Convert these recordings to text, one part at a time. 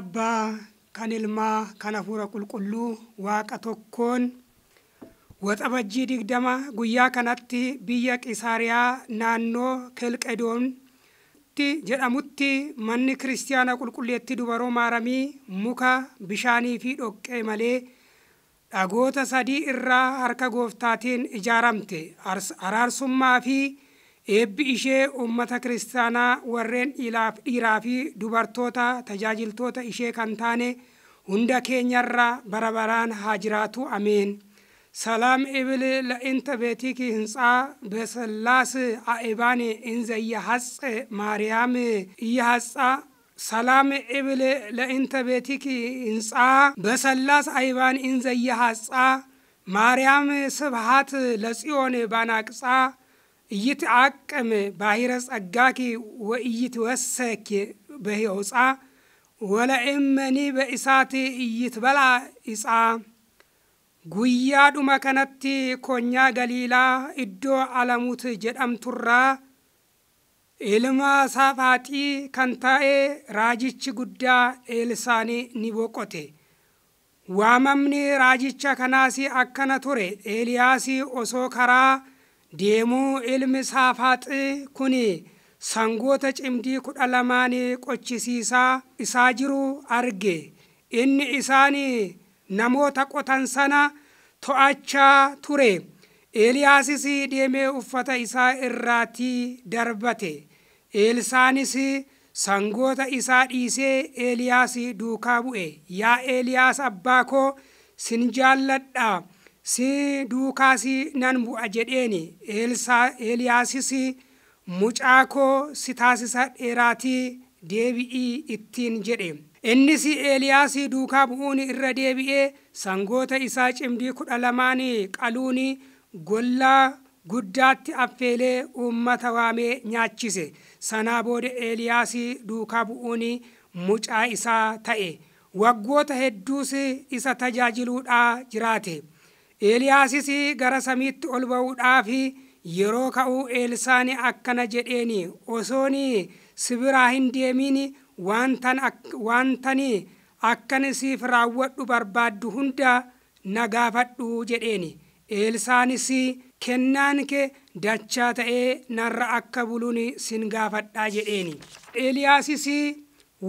abbaa kan ilmaa kan hafuura qulqulluu waaqa tokkoon bajjii digdama guyyaa kanatti biyya qisaariyaa naannoo kelqedoonti jedhamutti manni kiristaanaa qulqulleetti dubaroo maaramii muka bishaanii fi dhoqqee malee dhagoota sadii irraa harka gooftaatiin ijaaramte araarsummaa fi Eebbi ishee uummata kiristaanaa warreen dhiiraa fi dubartoota tajaajiltoota ishee kan taane hunda keenyarraa bara baraan haa jiraatu ameen. ሰላም እብል ለእንተ ቤቲኪ ህንፃ በስላስ አእባን እንዘ እየሐጽ ማርያም እየሐጻ ሰላም እብል ለእንተ ቤቲኪ ህንፃ በሰላስ አእባን እንዘ እየሐጻ ማርያም ስብሃት ለጽዮን ባናቅጻ ኢይትዓቅም ባሂረ bahe ወኢይትወሰኪ በህውፃ ወለእመኒ በእሳት balaa ኢፃ guyyaa dhuma kanatti konyaa galiilaa iddoo alamut jedhamturraa ilma saafaaxii kan taa'e raajichi guddaa eelisaanii ni boqote waamamni raajicha kanaasi akkana ture eeliyaasii osoo karaa deemuu ilmi saafaaxi kun sangoota cimdii kudha lamaan qochisiisaa isaa jiru arge inni isaan namoota qotan sana to'achaa ture eliyaasis deemee uffata isaa irraatti darbate eelsaanis sangoota isaa dhiisee eeliyaas duukaa bu'e yaa eeliyaas abbaa koo sin jaalladha si duukaas nan bu'a jedheeni eliyaasis mucaa koo si taasisa dheeraatii deebi'ii ittiin jedhe innis eliyaasii duukaa bu'uun irra deebi'ee sangoota isaa cimdii kudha lamaan qaluun gollaa guddaatti affeelee uummata waamee nyaachise sanaa booda eliyaasii duukaa bu'uun mucaa isaa ta'e waggoota hedduus isa tajaajiluudhaa jiraate. eliyaasis gara samiitti ol ba'uudhaaf yeroo ka'uu eelisaan akkana jedheeni osoon sibiraa hin deemiin wantan akkan isiif raawwadhu barbaaddu hunda nagaafadhu jedheen eelisaanis kennaan kee dachaa ta'ee narra akka buluun sin gaafadhaa jedheeni eliyaasis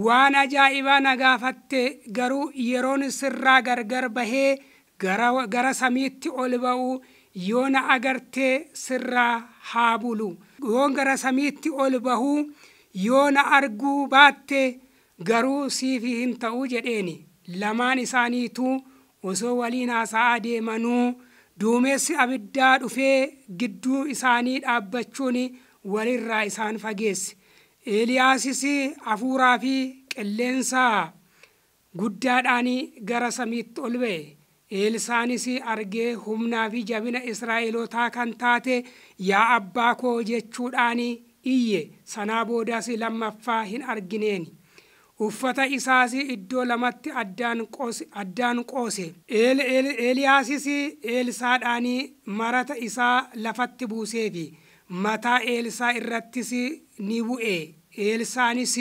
waan ajaa'ibaa na gaafatte garuu yeroon sirraa gargar bahee. gara samiitti ol ba'u yoo na agartee sirraa haa bulu yoo gara samiitti ol bahuu yoona na arguu baatte garuu siifi hin ta'uu jedheeni lamaan isaaniitu osoo waliin haasa'aa deemanuu duumessi abiddaa dhufee gidduu isaanii dhaabbachuun walirraa isaan fageesse eliyaasis hafuuraa fi qilleensa guddaadhaan gara samiitti ol ba'e eelsaanis argee humnaa fi jabina Israa'elootaa kan taate yaa abbaa koo jechuudhaan iyye sanaa boodaas lammaffaa hin argineeni. Uffata isaas iddoo lamatti addaan qoose. Eeliyaasis Eelisaadhaan marata isaa lafatti buuseefi mataa Eelisaa irrattis ni bu'e. eelsaanis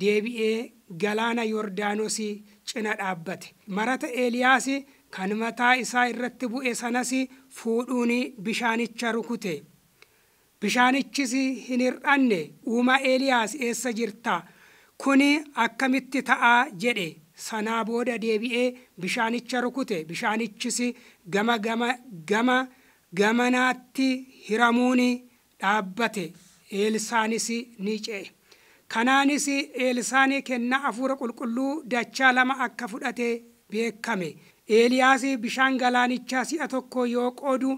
deebi'ee galaana Yordaanos cina dhaabbate. Marata Eeliyaas. kan mataa isaa irratti bu'e sanas fuudhuun bishaanicha rukute bishaanichis hin hir'anne uuma eeliyaas eessa jirta kun akkamitti ta'aa jedhe sanaa booda deebi'ee bishaanicha rukute bishaanichis gama gamanaatti hiramuun dhaabbate eelisaanis ni ce'e kanaanis eelisaan kennaa afuura qulqulluu dachaa lama akka fudhate beekame Eeliyaas bishaan galaanichaa si'a tokko yoo qoodu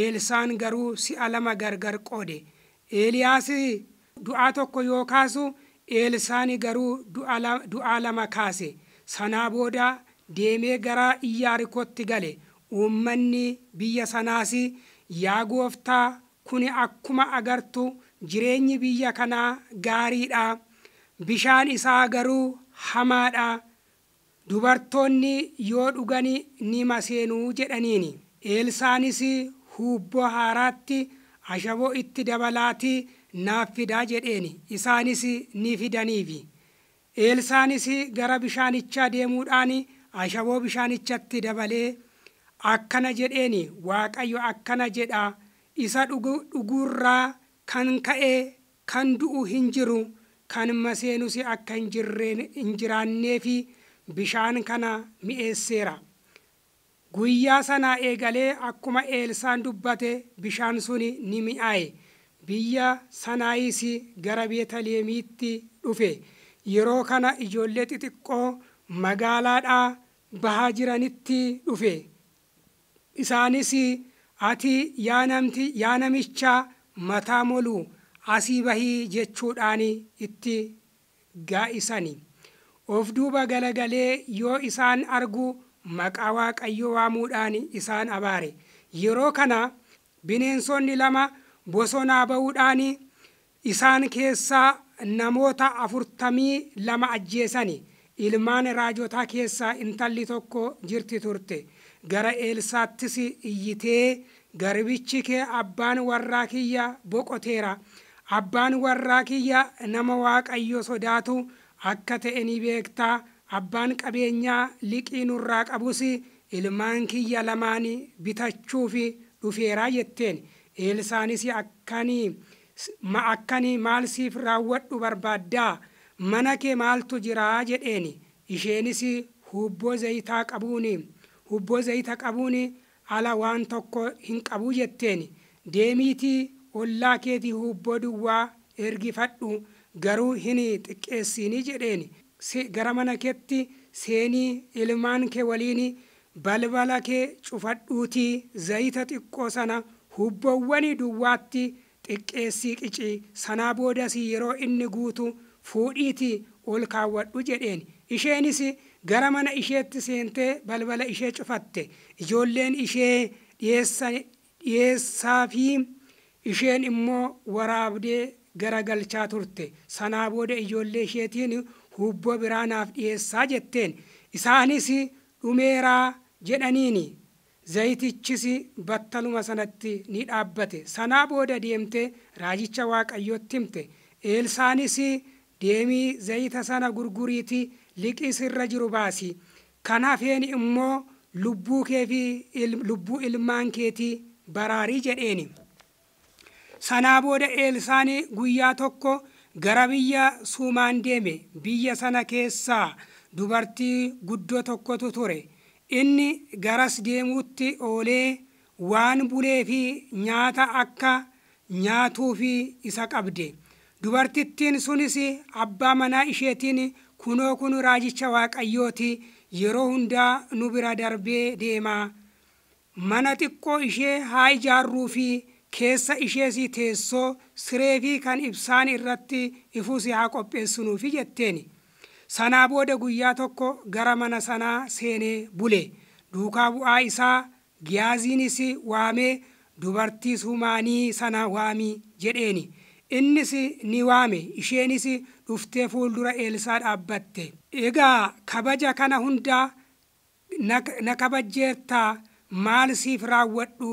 Eelsaan garuu si'a lama gargar qoode. eliyaas du'aa tokko yoo kaasu Eelsaan garuu du'aa lama kaase. Sanaa booda deemee gara Iyyaarikotti gale. Uummanni biyya sanaas yaa gooftaa kun akkuma agartu jireenyi biyya kanaa gaariidha. Bishaan isaa garuu hamaadha. dubartoonni yoo dhugani ni maseenuu jedhaniini eelsaanis huubboo haaraatti ashaboo itti dabalaati naaf fidaa jedheeni isaanis ni fidaniifi eelsaanis gara bishaanichaa deemuudhaan ashaboo bishaanichatti dabalee akkana jedheeni waaqayyo akkana jedha isa dhuguurraa kan ka'e kan du'u hin jiru kan maseenus akka hin bishaan kana mi'eesseera guyyaa sanaa eegalee akkuma eelsaan dubbate bishaan suni ni mi'aaye biyya sanaayis gara beetaleemiitti dhufe yeroo kana ijoollee xixiqqoo magaalaadhaa bahaa jiranitti dhufe isaanis ati yaa namicha mataa moluu asii bahii jechuudhaan itti gaa'isan of duuba galagalee yoo isaan argu maqaa waaqayyo waamuudhaan isaan abaare yeroo kana bineensonni lama bosonaa bahuudhaan isaan keessaa namoota afurtamii lama ajjeesani ilmaan raajotaa keessaa intalli tokko jirti turte gara eelsaattis iyyitee garbichi kee abbaan warraa kiyya boqoteera abbaan warraa kiyya nama waaqayyo sodaatu akka ta'e ni beektaa abbaan qabeenyaa liqii qabus ilmaan kiyya lamaan bitachuuf dhufeeraa jetteen eelsaanis akkanii maalsiif raawwadhu barbaaddaa mana kee maaltu jiraa jedheen isheenis hubboo zayitaa qabuun hubboo zayita qabuun ala waan tokko hin qabu jetteen deemiitii ollaa keetii hubboo duwwaa ergifadhu garuu hin xiqqeessinii jedheen gara mana keetti seenii ilmaan kee waliin balbala kee cufadhuutii zayita xiqqoo sana hubboowwanii duwwaatti xiqqeessii qici sanaa boodas yeroo inni guutu fuudhiitii ol kaawwadhu jedheen isheenis gara mana isheetti seentee balbala ishee cufatte ijoolleen ishee dhiyeessaa fi isheen immoo waraabdee garagalchaa turte sanaa booda ijoollee isheetiin hubboo biraanaaf dhiyeessaa jetteen isaanis dhumeeraa jedhaniini zayitichis battaluma sanatti ni dhaabbate sanaa booda deemte raajicha waaqayyotti himte eelsaanis deemii zayita sana gurguriiti liqis irra jiru baasi kan hafeen immoo lubbuu keefi lubbuu ilmaan keetii baraarii jedheeni. sanaa booda eelsaan guyyaa tokko gara biyya suumaan deeme biyya sana keessaa dubartii guddoo tokkotu ture inni garas deemuutti oolee waan bulee fi nyaata akka nyaatuufi isa qabde dubartittiin sunis abbaa manaa isheetiin kunoo kun raajicha waaqayyooti yeroo hundaa nu bira darbee deema mana xiqqoo ishee haa ijaarruu fi keessa ishees teessoo siree fi kan ibsaan irratti ifuus haa qopheessinuufi jetteeni. Sanaa booda guyyaa tokko gara mana sanaa seenee bule duukaa bu'aa isaa giyaaziinis waamee dubartii sumaanii sana waamii jedheeni. Innis ni waame isheenis dhuftee fuuldura Eelsaa dhaabbatte. Egaa kabaja kana hundaa na kabajjeertaa maal siif raawwadhu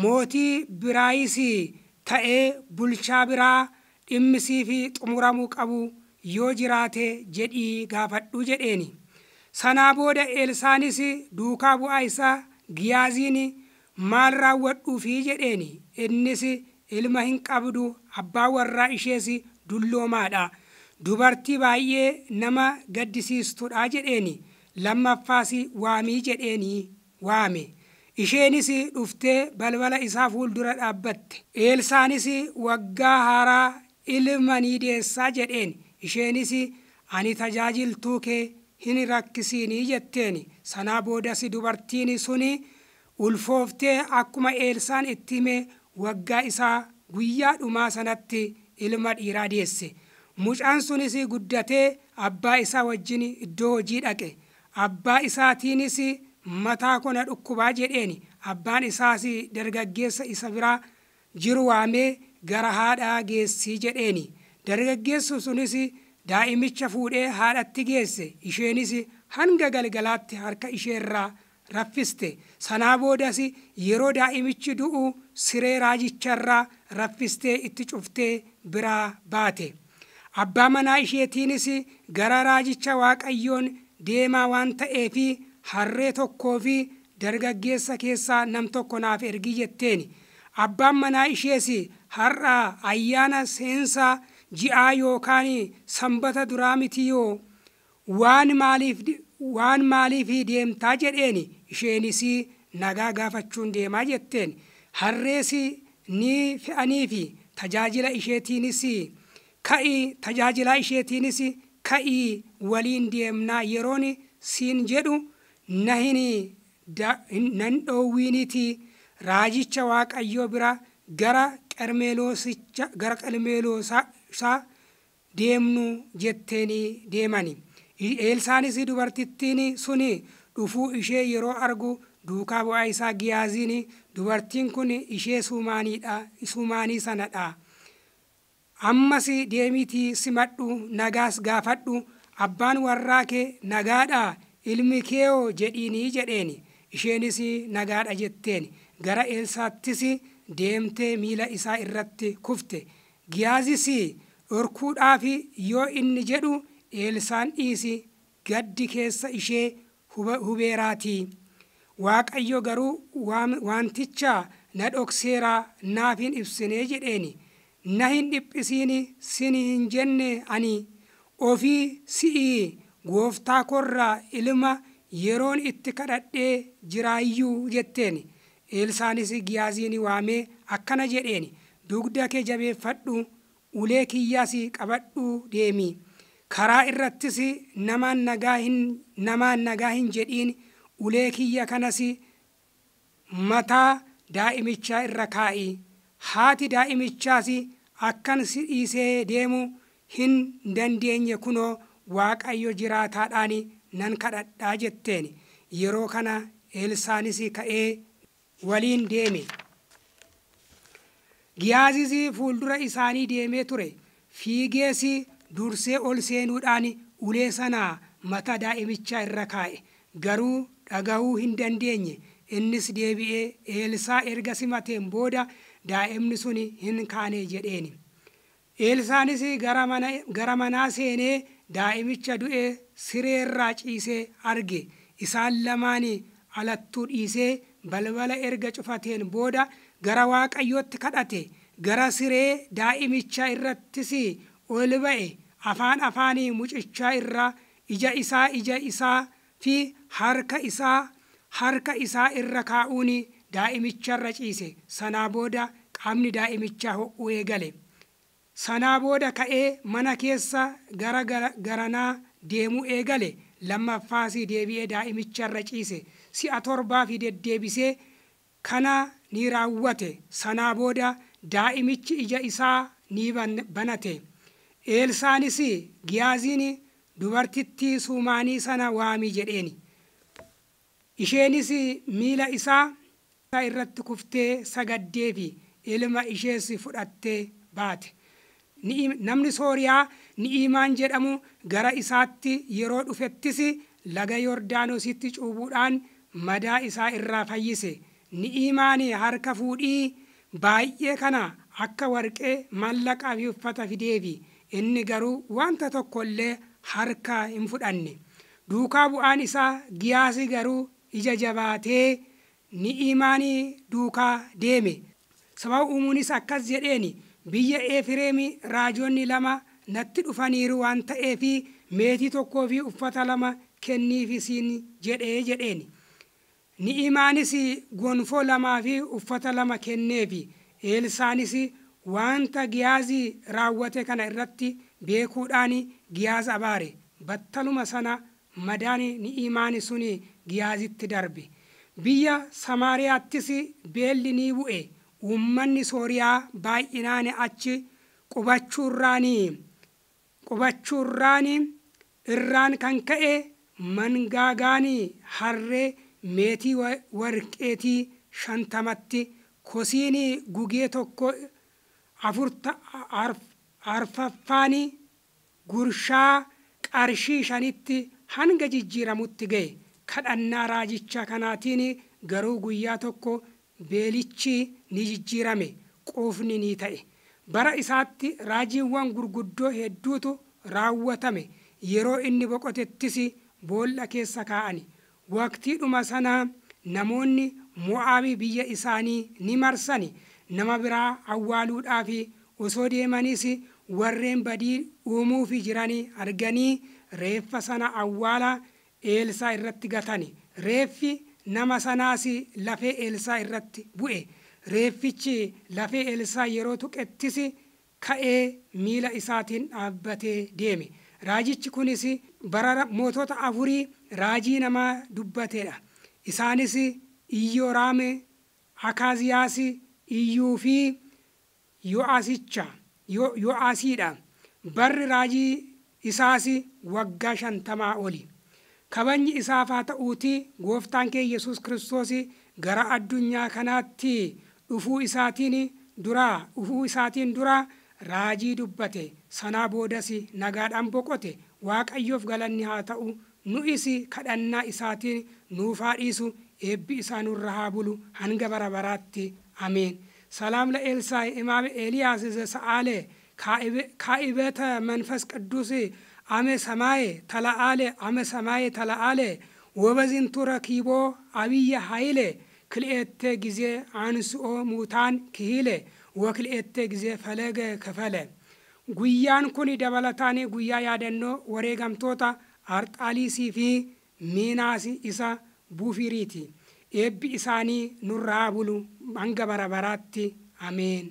mootii biraayisii ta'ee bulchaa biraa dhimmisii fi xumuramuu qabu yoo jiraate jedhii gaafadhu jedheeni. Sanaa booda Elsaanis duukaa bu'aa isaa Giyaaziin maal raawwadhuufi jedheeni. Innis ilma hin qabdu abbaa warraa ishees dulloomaadha. Dubartii baay'ee nama gaddisiistudha jedheeni. Lammaffaas waamii jedheeni waame. isheenis dhuftee balbala isaa fuuldura dhaabbatte eelsaanis waggaa haaraa ilma ni deessaa jedheen isheenis ani tajaajiltuu kee hin rakkisiinii jetteen sanaa boodas dubartiin sun ulfooftee akkuma eelsaan itti hime waggaa isaa guyyaa dhumaa sanatti ilma dhiiraa deesse mucaan sunis guddatee abbaa isaa wajjin iddoo hojii dhaqe abbaa isaatiinis mataa kona dhukkubaa jedheeni abbaan isaas dargaggeessa isa biraa jiru waamee gara haadhaa geessii jedheeni dargaggeessu sunis daa'imicha fuudhee haadhatti geesse isheenis hanga galgalaatti harka isheerraa raffiste sanaa boodas yeroo daa'imichi du'u siree raajicharraa raffistee itti cuftee biraa baate abbaa manaa isheetiinis gara raajicha waaqayyoon deemaa waan ta'eefi harree tokkoo fi dargaggeessa keessaa nam tokko naaf ergii jetteen abbaan manaa ishees har'aa ayyaana seensaa ji'aa yookaan sanbata duraa miti waan maaliif waan maaliif deemtaa jedheen isheenis nagaa gaafachuun deemaa jetteen harrees ni fe'aniifi tajaajila isheetiinis tajaajilaa isheetiinis ka'ii waliin deemnaa yeroon siin jedhu na hinii nan raajicha waaqayyoo bira gara qarmeeloosicha deemnu jetteenii deeman eelsaanis dubartittiin sun dhufuu ishee yeroo argu duukaa bu'aa isaa giyaaziin dubartiin kun ishee sumaanii sanadha ammas deemitii simadhu nagaas gaafadhu abbaan warraa kee nagaadhaa ilmi keewo jedhini jedheeni isheenis nagaadha jetteen gara eelsaattis deemtee miila isaa irratti kufte giyaazis dhorkuudhaaf yoo inni jedhu eelsaan dhiisi gaddi keessa ishee hubeeraati waaqayyo garuu wanticha na dhokseera naaf hin ibsinee jedheeni na hin dhiphisiin sin hin jenne ani ofii si'ii gooftaa korraa ilma yeroon itti kadhadhee jiraayyuu jetteen eelsaanis giyaaziin waamee akkana jedheen dugda kee jabeeffadhu ulee kiyyaas qabadhu deemi karaa irrattis namaan nagaa hin jedhin jedhiin ulee kiyya kanas mataa daa'imichaa irra kaa'ii haati daa'imichaas akkan si dhiisee deemu hin dandeenye kunoo waaqayyo jiraataadhaan nan kadhadhaa jetteen yeroo kana eelsaanis ka'ee waliin deeme. Giyaazis fuuldura isaanii deemee ture fiigees dursee ol seenuudhaan ulee sanaa mata daa'imicha irra kaa'e garuu dhagahuu hin dandeenye innis deebi'ee Eelsaa erga simateen booda daa'imni sun hin kaane jedheeni eelsaanis gara manaa seenee. daa'imicha du'e sireerraa ciisee arge isaan lamaan alattuu dhiisee balbala erga cufateen booda gara waaqayyootti kadhate gara siree daa'imicha irrattis ol ba'e afaan afaanii mucichaa irraa ija isaa ija isaa fi harka isaa harka isaa irra kaa'uun daa'imicharra ciise sanaa booda qaamni daa'imichaa ho'uu gale. sanaa booda ka'ee mana keessa gara garanaa deemuu eegale lammaffaas deebi'ee irra ciise si'a torbaaf deddeebisee kana ni raawwate sanaa booda daa'imichi ija isaa ni banate eelsaanis giyaaziin dubartitti suumaanii sana waamii jedheeni isheenis miila isaa irratti kuftee sagaddee fi ilma ishees fudhattee baate namni sooriyaa ni'imaan jedhamu gara isaatti yeroo dhufettis laga yordaanositti cuubuudhaan madaa isaa irraa fayyise ni'imaan harka fuudhii baay'ee kana akka warqee mallaqaafi fi uffata fideefi inni garuu wanta tokko illee harka hin fudhanne duukaa bu'aan isaa giyaasi garuu ija jabaatee ni'imaanii duukaa deeme sababa uumuunis akkas jedheeni biyya efreem raajonni lama natti dhufaniiru waan fi meetii tokkoo fi uffata lama kenniifisiin jedhee jedheeni ni imaanis gonfoo lamaa fi uffata lama kenneefi eelsaanis wanta giyaazii raawwate kana irratti beekuudhaan giyaaza abaare battaluma sana madaan ni sun giyaazitti darbe biyya samaariyaattis beelli ni bu'e Uummanni Sooriyaa baay'inaan achi qubachuurraan irraan kan ka'e mangaagaan harree meetii warqeetii shantamatti kosiin gugee tokko arfaffaan gurshaa qarshii shanitti hanga jijjiiramutti ga'e. Kadhannaa raajicha kanaatiin garuu guyyaa tokko beelichi ni jijjiirame quufni ni ta'e bara isaatti raajiiwwan gurguddoo hedduutu raawwatame yeroo inni boqotettis boolla keessa kaa'ani dhuma sanaa namoonni mo'aabii biyya isaanii ni marsani nama biraa awwaaluudhaaf osoo deemanis warreen badii uumuuf jiranii arganii reeffa sana awwaala eelsaa irratti gatani reeffi nama sanaas lafee eelsaa irratti bu'e reeffichi lafee Elsaa yeroo tuqettis ka'ee miila isaatiin dhaabbatee deeme raajichi kunis bara mootota afurii raajii namaa dubbateedha isaanis iyyoraame akaaziyaas iyyuu fi yo'aasicha barri raajii isaas waggaa shantamaa oli kabajni isaaf haa ta'uuti gooftaan kee yesus kiristoos gara addunyaa kanaatti dhufuu isaatiin duraa dhufuu isaatiin duraa raajii dubbate sanaa boodas nagaadhaan boqote waaqayyoof galanni haa ta'u nu isi kadhannaa isaatiin nuufaa dhiisu eebbi isaa nurra haa bulu hanga bara baraatti ameen salaam la elsaay imaam eliyaas sa'aale kaa'ibata manfas qidduus ame samaaye tala'aale ame samaaye tala'aale ወበዝንቱረ ኪቦ አብይ Haayile. ክልኤተ ጊዜ አንስኦ ሙታን ክሂለ ወክልኤተ ጊዜ ፈለገ ከፈለ ጉያን ኩን ደበለታኒ ጉያ ያደኖ ወሬ ገምቶታ አርጣሊሲ ፊ ሚናሲ ኢሳ ቡፊሪቲ ኤቢ ኢሳኒ ኑራ ቡሉ አንገ አሜን